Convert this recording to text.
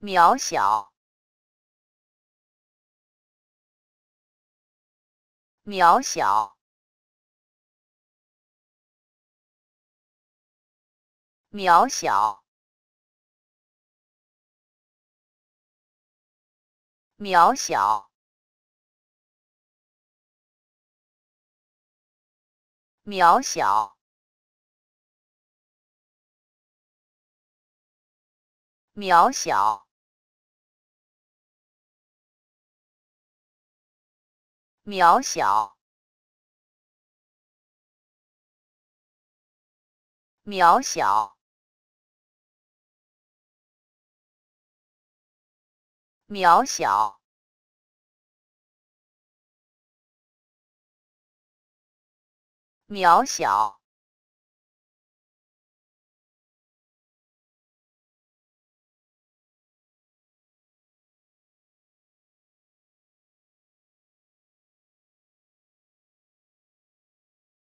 渺小，渺小，渺小，渺小，渺小。渺小。渺小，渺小，渺小，渺小。